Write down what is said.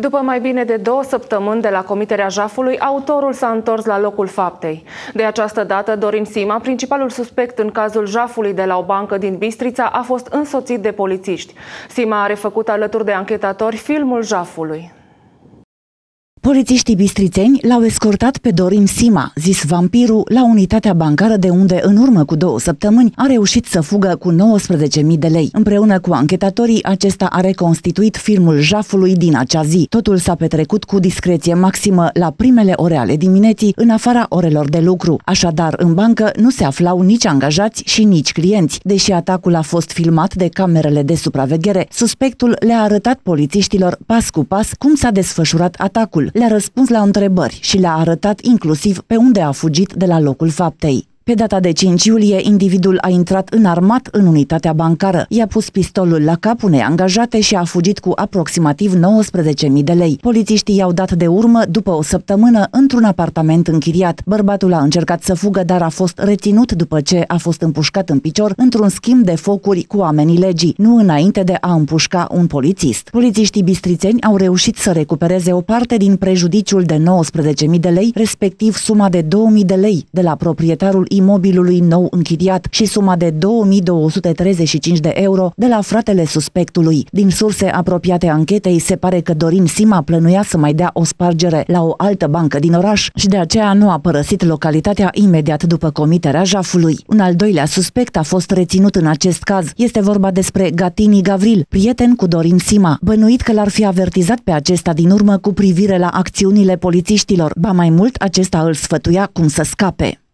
După mai bine de două săptămâni de la comiterea jafului, autorul s-a întors la locul faptei. De această dată, Dorin Sima, principalul suspect în cazul jafului de la o bancă din Bistrița, a fost însoțit de polițiști. Sima a refăcut alături de anchetatori filmul jafului. Polițiștii bistrițeni l-au escortat pe Dorin Sima, zis vampirul, la unitatea bancară de unde, în urmă cu două săptămâni, a reușit să fugă cu 19.000 de lei. Împreună cu anchetatorii, acesta a reconstituit filmul jafului din acea zi. Totul s-a petrecut cu discreție maximă la primele ore ale dimineții, în afara orelor de lucru. Așadar, în bancă nu se aflau nici angajați și nici clienți. Deși atacul a fost filmat de camerele de supraveghere, suspectul le-a arătat polițiștilor pas cu pas cum s-a desfășurat atacul le-a răspuns la întrebări și le-a arătat inclusiv pe unde a fugit de la locul faptei. Pe data de 5 iulie, individul a intrat înarmat în unitatea bancară. I-a pus pistolul la cap unei angajate și a fugit cu aproximativ 19.000 de lei. Polițiștii i-au dat de urmă după o săptămână într-un apartament închiriat. Bărbatul a încercat să fugă, dar a fost reținut după ce a fost împușcat în picior într-un schimb de focuri cu oamenii legii, nu înainte de a împușca un polițist. Polițiștii bistrițeni au reușit să recupereze o parte din prejudiciul de 19.000 de lei, respectiv suma de 2.000 de lei de la proprietarul imobilului nou închiriat și suma de 2235 de euro de la fratele suspectului. Din surse apropiate anchetei, se pare că Dorin Sima plănuia să mai dea o spargere la o altă bancă din oraș și de aceea nu a părăsit localitatea imediat după comiterea jafului. Un al doilea suspect a fost reținut în acest caz. Este vorba despre Gatini Gavril, prieten cu Dorin Sima, bănuit că l-ar fi avertizat pe acesta din urmă cu privire la acțiunile polițiștilor. Ba mai mult, acesta îl sfătuia cum să scape.